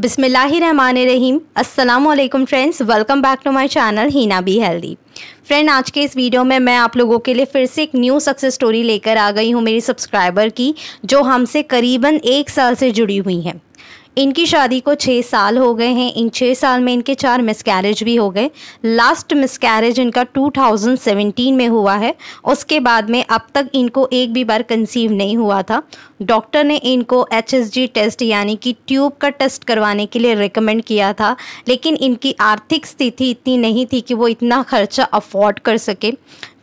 बिसमीम अल्लाम friends welcome back to my channel Heena be healthy friend आज के इस वीडियो में मैं आप लोगों के लिए फिर से एक न्यू सक्सेस स्टोरी लेकर आ गई हूँ मेरी सब्सक्राइबर की जो हमसे करीबन एक साल से जुड़ी हुई हैं इनकी शादी को छः साल हो गए हैं इन छः साल में इनके चार मिसकैरेज भी हो गए लास्ट मिसकैरेज इनका 2017 में हुआ है उसके बाद में अब तक इनको एक भी बार कंसीव नहीं हुआ था डॉक्टर ने इनको एच टेस्ट यानी कि ट्यूब का टेस्ट करवाने के लिए रिकमेंड किया था लेकिन इनकी आर्थिक स्थिति इतनी नहीं थी कि वो इतना खर्चा अफोर्ड कर सके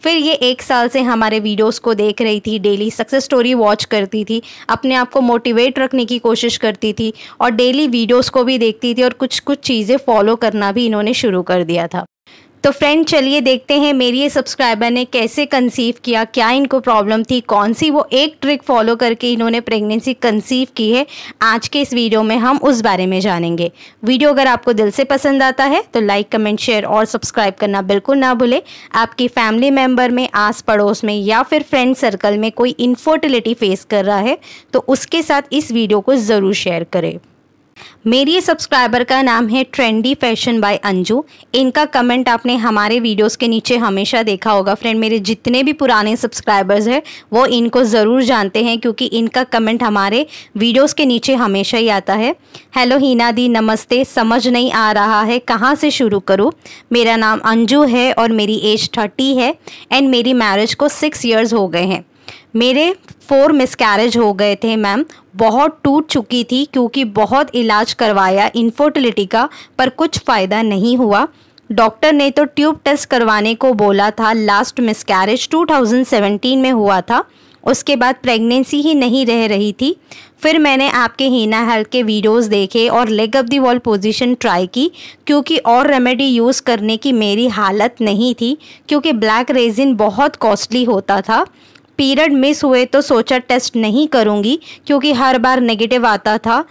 फिर ये एक साल से हमारे वीडियोस को देख रही थी डेली सक्सेस स्टोरी वॉच करती थी अपने आप को मोटिवेट रखने की कोशिश करती थी और डेली वीडियोस को भी देखती थी और कुछ कुछ चीज़ें फॉलो करना भी इन्होंने शुरू कर दिया था तो फ्रेंड चलिए देखते हैं मेरी ये सब्सक्राइबर ने कैसे कंसीव किया क्या इनको प्रॉब्लम थी कौन सी वो एक ट्रिक फॉलो करके इन्होंने प्रेगनेंसी कंसीव की है आज के इस वीडियो में हम उस बारे में जानेंगे वीडियो अगर आपको दिल से पसंद आता है तो लाइक कमेंट शेयर और सब्सक्राइब करना बिल्कुल ना भूलें आपकी फैमिली मेम्बर में आस पड़ोस में या फिर फ्रेंड सर्कल में कोई इन्फर्टिलिटी फेस कर रहा है तो उसके साथ इस वीडियो को ज़रूर शेयर करें मेरी सब्सक्राइबर का नाम है ट्रेंडी फैशन बाय अंजू इनका कमेंट आपने हमारे वीडियोस के नीचे हमेशा देखा होगा फ्रेंड मेरे जितने भी पुराने सब्सक्राइबर्स हैं वो इनको ज़रूर जानते हैं क्योंकि इनका कमेंट हमारे वीडियोस के नीचे हमेशा ही आता है हेलो हीना दी नमस्ते समझ नहीं आ रहा है कहाँ से शुरू करूँ मेरा नाम अंजू है और मेरी एज थर्टी है एंड मेरी मैरिज को सिक्स ईयर्स हो गए हैं मेरे फोर मिसकैरेज हो गए थे मैम बहुत टूट चुकी थी क्योंकि बहुत इलाज करवाया इनफर्टिलिटी का पर कुछ फ़ायदा नहीं हुआ डॉक्टर ने तो ट्यूब टेस्ट करवाने को बोला था लास्ट मिसकैरेज 2017 में हुआ था उसके बाद प्रेगनेंसी ही नहीं रह रही थी फिर मैंने आपके हीना हेल्थ के वीडियोस देखे और leg up the wall position try की क्योंकि और रेमेडी यूज़ करने की मेरी हालत नहीं थी क्योंकि ब्लैक रेजिन बहुत कॉस्टली होता था पीरियड मिस हुए तो सोचा टेस्ट नहीं करूँगी क्योंकि हर बार नेगेटिव आता था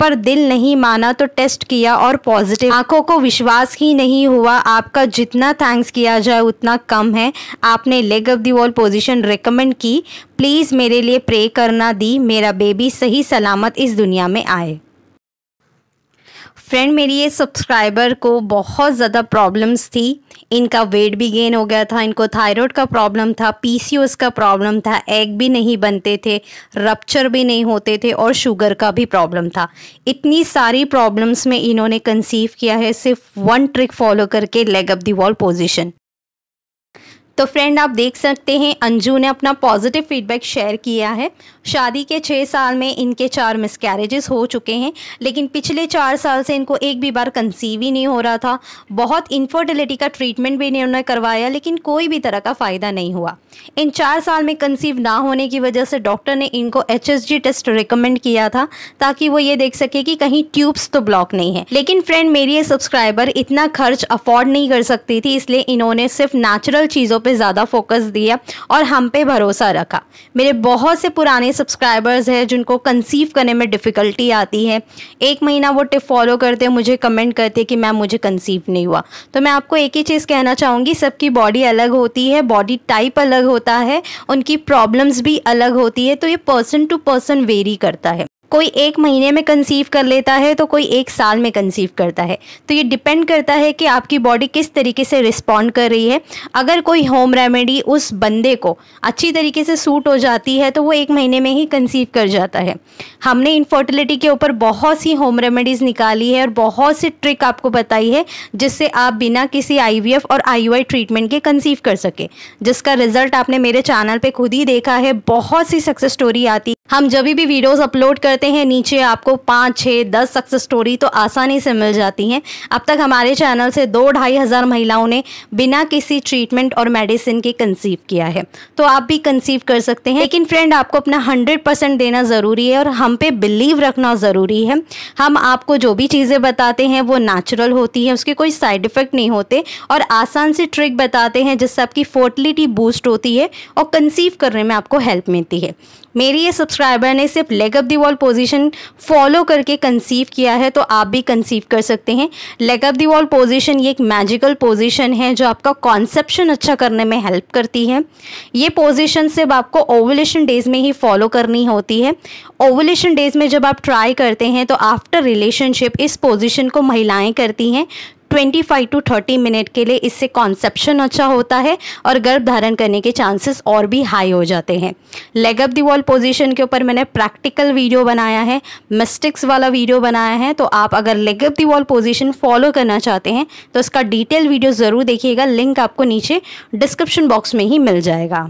पर दिल नहीं माना तो टेस्ट किया और पॉजिटिव आंखों को विश्वास ही नहीं हुआ आपका जितना थैंक्स किया जाए उतना कम है आपने leg off the wall position recommend की प्लीज़ मेरे लिए प्रे करना दी मेरा बेबी सही सलामत इस दुनिया में आए फ्रेंड मेरी ये सब्सक्राइबर को बहुत ज़्यादा प्रॉब्लम्स थी इनका वेट भी गेन हो गया था इनको थायराइड का प्रॉब्लम था पीसीओएस का प्रॉब्लम था एग भी नहीं बनते थे रप्चर भी नहीं होते थे और शुगर का भी प्रॉब्लम था इतनी सारी प्रॉब्लम्स में इन्होंने कंसीव किया है सिर्फ वन ट्रिक फॉलो करके लेग अप दी वॉल तो फ्रेंड आप देख सकते हैं अंजू ने अपना पॉजिटिव फीडबैक शेयर किया है शादी के छः साल में इनके चार मिसकैरेजेस हो चुके हैं लेकिन पिछले चार साल से इनको एक भी बार कंसीव ही नहीं हो रहा था बहुत इन्फर्टिलिटी का ट्रीटमेंट भी इन्होंने करवाया लेकिन कोई भी तरह का फ़ायदा नहीं हुआ इन चार साल में कंसीव ना होने की वजह से डॉक्टर ने इनको एच टेस्ट रिकमेंड किया था ताकि वो ये देख सके कि कहीं ट्यूब्स तो ब्लॉक नहीं है लेकिन फ्रेंड मेरी ये सब्सक्राइबर इतना खर्च अफोर्ड नहीं कर सकती थी इसलिए इन्होंने सिर्फ नेचुरल चीज़ों पे ज़्यादा फोकस दिया और हम पे भरोसा रखा मेरे बहुत से पुराने सब्सक्राइबर्स हैं जिनको कंसीव करने में डिफ़िकल्टी आती है एक महीना वो टिप फॉलो करते हैं मुझे कमेंट करते हैं कि मैम मुझे कंसीव नहीं हुआ तो मैं आपको एक ही चीज़ कहना चाहूँगी सबकी बॉडी अलग होती है बॉडी टाइप अलग होता है उनकी प्रॉब्लम्स भी अलग होती है तो ये पर्सन टू पर्सन वेरी करता है कोई एक महीने में कंसीव कर लेता है तो कोई एक साल में कंसीव करता है तो ये डिपेंड करता है कि आपकी बॉडी किस तरीके से रिस्पॉन्ड कर रही है अगर कोई होम रेमेडी उस बंदे को अच्छी तरीके से सूट हो जाती है तो वो एक महीने में ही कंसीव कर जाता है हमने इनफर्टिलिटी के ऊपर बहुत सी होम रेमेडीज़ निकाली है और बहुत सी ट्रिक आपको बताई है जिससे आप बिना किसी आई और आई ट्रीटमेंट के कंसीव कर सके जिसका रिजल्ट आपने मेरे चैनल पर खुद ही देखा है बहुत सी सक्सेस स्टोरी आती हम जब भी वीडियोस अपलोड करते करते हैं नीचे आपको पाँच छः दस सक्सेस स्टोरी तो आसानी से मिल जाती हैं अब तक हमारे चैनल से दो ढाई हज़ार महिलाओं ने बिना किसी ट्रीटमेंट और मेडिसिन के कंसीव किया है तो आप भी कंसीव कर सकते हैं लेकिन फ्रेंड आपको अपना हंड्रेड देना ज़रूरी है और हम पे बिलीव रखना ज़रूरी है हम आपको जो भी चीज़ें बताते हैं वो नेचुरल होती हैं उसके कोई साइड इफ़ेक्ट नहीं होते और आसान से ट्रिक बताते हैं जिससे आपकी फर्टिलिटी बूस्ट होती है और कंसीव करने में आपको हेल्प मिलती है मेरी ये सब्सक्राइबर ने सिर्फ leg up the wall position follow करके कंसीव किया है तो आप भी कंसीव कर सकते हैं leg up the wall position ये एक मैजिकल पोजीशन है जो आपका कॉन्सेप्शन अच्छा करने में हेल्प करती है ये पोजीशन सिर्फ आपको ओवलेशन डेज में ही फॉलो करनी होती है ओवलेशन डेज में जब आप ट्राई करते हैं तो आफ्टर रिलेशनशिप इस पोजिशन को महिलाएँ करती हैं twenty five to thirty minute के लिए इससे कॉन्सेप्शन अच्छा होता है और गर्भ धारण करने के चांसेस और भी हाई हो जाते हैं leg up the wall position के ऊपर मैंने प्रैक्टिकल वीडियो बनाया है मिस्टिक्स वाला वीडियो बनाया है तो आप अगर leg up the wall position follow करना चाहते हैं तो इसका डिटेल वीडियो ज़रूर देखिएगा लिंक आपको नीचे डिस्क्रिप्शन बॉक्स में ही मिल जाएगा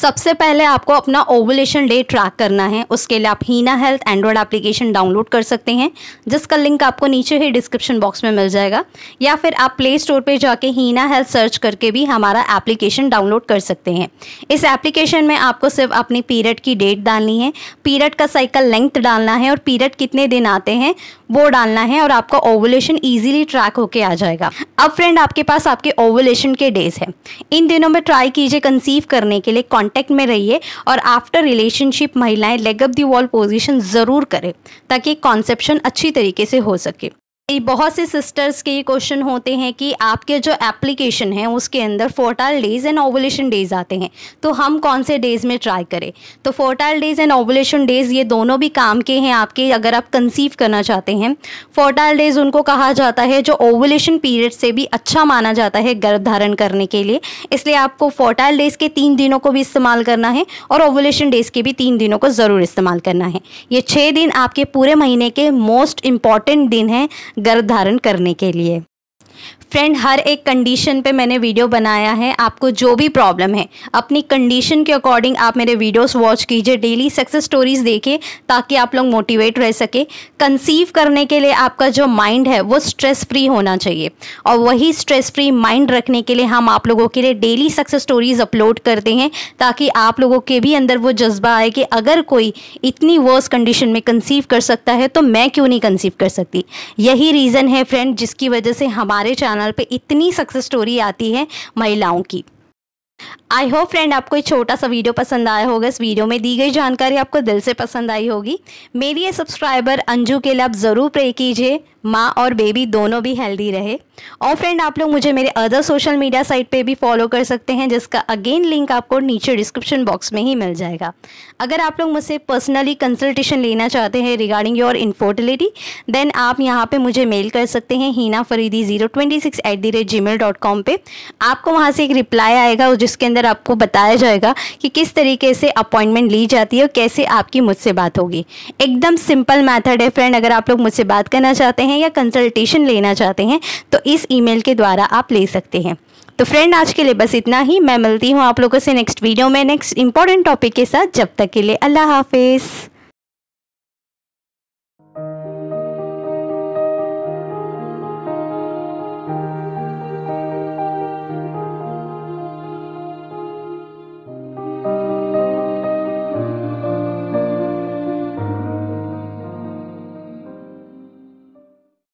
सबसे पहले आपको अपना ओवुलेशन डे ट्रैक करना है उसके लिए आप Heena health Android application download कर सकते हैं जिसका लिंक आपको नीचे ही डिस्क्रिप्शन बॉक्स में मिल जाएगा या फिर आप प्ले स्टोर पर जाके हीना हेल्थ सर्च करके भी हमारा एप्लीकेशन डाउनलोड कर सकते हैं इस एप्लीकेशन में आपको सिर्फ अपनी पीरियड की डेट डालनी है पीरियड का साइकिल लेंथ डालना है और पीरियड कितने दिन आते हैं वो डालना है और आपका ओवुलेशन ईजिली ट्रैक होके आ जाएगा अब फ्रेंड आपके पास आपके ओवुलेशन के डेज है इन दिनों में ट्राई कीजिए कंसीव करने के लिए कॉन्टैक्ट में रहिए और आफ्टर रिलेशनशिप महिलाएं leg up the wall position ज़रूर करें ताकि कॉन्सेप्शन अच्छी तरीके से हो सके बहुत से सिस्टर्स के ये क्वेश्चन होते हैं कि आपके जो एप्लीकेशन है उसके अंदर fertile days and ovulation days आते हैं तो हम कौन से डेज में ट्राई करें तो fertile days and ovulation days ये दोनों भी काम के हैं आपके अगर आप कंसीव करना चाहते हैं फोर्टाइल डेज उनको कहा जाता है जो ओवुलेशन पीरियड से भी अच्छा माना जाता है गर्भ धारण करने के लिए इसलिए आपको फोर्टाइल डेज के तीन दिनों को भी इस्तेमाल करना है और ओवुलेशन डेज के भी तीन दिनों को ज़रूर इस्तेमाल करना है ये छः दिन आपके पूरे महीने के मोस्ट इंपॉर्टेंट दिन हैं गर्भ धारण करने के लिए फ्रेंड हर एक कंडीशन पे मैंने वीडियो बनाया है आपको जो भी प्रॉब्लम है अपनी कंडीशन के अकॉर्डिंग आप मेरे वीडियोस वॉच कीजिए डेली सक्सेस स्टोरीज देखिए ताकि आप लोग मोटिवेट रह सके कंसीव करने के लिए आपका जो माइंड है वो स्ट्रेस फ्री होना चाहिए और वही स्ट्रेस फ्री माइंड रखने के लिए हम आप लोगों के लिए डेली सक्सेस स्टोरीज अपलोड करते हैं ताकि आप लोगों के भी अंदर वो जज्बा आए कि अगर कोई इतनी वर्स कंडीशन में कंसीव कर सकता है तो मैं क्यों नहीं कंसीव कर सकती यही रीज़न है फ्रेंड जिसकी वजह से हमारे चैनल चैनल पे इतनी सक्सेस स्टोरी आती है महिलाओं की आई होप फ्रेंड आपको ये छोटा सा वीडियो पसंद आया होगा इस वीडियो में दी गई जानकारी आपको दिल से पसंद आई होगी मेरी ये सब्सक्राइबर अंजू के लिए आप ज़रूर प्रे कीजिए माँ और बेबी दोनों भी हेल्दी रहे और फ्रेंड आप लोग मुझे मेरे अदर सोशल मीडिया साइट पे भी फॉलो कर सकते हैं जिसका अगेन लिंक आपको नीचे डिस्क्रिप्शन बॉक्स में ही मिल जाएगा अगर आप लोग मुझसे पर्सनली कंसल्टेशन लेना चाहते हैं रिगार्डिंग योर इन्फोर्टिलिटी देन आप यहाँ पे मुझे मेल कर सकते हैं Heena Faridi zero twenty six at the rate gmail dot com पर आपको वहाँ से एक रिप्लाई आएगा जिसके अंदर अंदर आपको बताया जाएगा कि किस तरीके से अपॉइंटमेंट ली जाती है और कैसे आपकी मुझसे बात होगी एकदम सिंपल मैथड है फ्रेंड अगर आप लोग मुझसे बात करना चाहते हैं या कंसल्टेशन लेना चाहते हैं तो इस ई के द्वारा आप ले सकते हैं तो फ्रेंड आज के लिए बस इतना ही मैं मिलती हूँ आप लोगों से नेक्स्ट वीडियो में नेक्स्ट इंपॉर्टेंट टॉपिक के साथ जब तक के लिए अल्लाह हाफिज़